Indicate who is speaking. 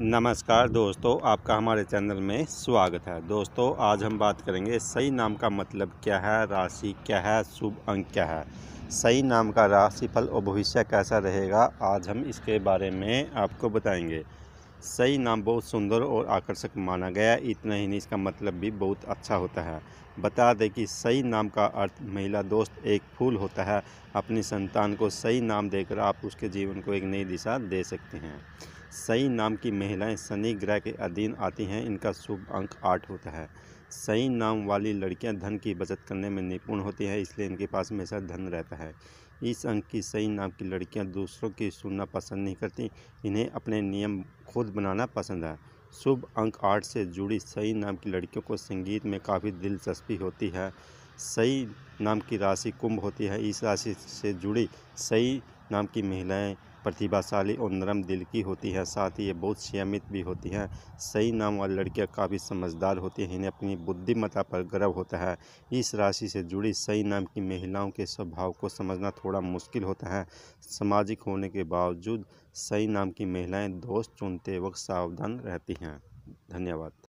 Speaker 1: नमस्कार दोस्तों आपका हमारे चैनल में स्वागत है दोस्तों आज हम बात करेंगे सही नाम का मतलब क्या है राशि क्या है शुभ अंक क्या है सही नाम का राशिफल और भविष्य कैसा रहेगा आज हम इसके बारे में आपको बताएंगे सही नाम बहुत सुंदर और आकर्षक माना गया इतना ही नहीं इसका मतलब भी बहुत अच्छा होता है बता दें कि सही नाम का अर्थ महिला दोस्त एक फूल होता है अपनी संतान को सही नाम देकर आप उसके जीवन को एक नई दिशा दे सकते हैं सई नाम की महिलाएं शनि ग्रह के अधीन आती हैं इनका शुभ अंक आठ होता है सही नाम वाली लड़कियां धन की बचत करने में निपुण होती हैं इसलिए इनके पास हमेशा धन रहता है इस अंक की सही नाम की लड़कियां दूसरों की सुनना पसंद नहीं करती इन्हें अपने नियम खुद बनाना पसंद है शुभ अंक आठ से जुड़ी सही नाम की लड़कियों को संगीत में काफ़ी दिलचस्पी होती है सही नाम की राशि कुंभ होती है इस राशि से जुड़ी सही नाम की महिलाएं प्रतिभाशाली और नरम दिल की होती है साथ ही ये बहुत संयमित भी होती हैं सही नाम वाली लड़कियाँ काफ़ी समझदार होती हैं इन्हें अपनी बुद्धिमता पर गर्व होता है इस राशि से जुड़ी सही नाम की महिलाओं के स्वभाव को समझना थोड़ा मुश्किल होता है सामाजिक होने के बावजूद सही नाम की महिलाएँ दोस्त चुनते वक्त सावधान रहती हैं धन्यवाद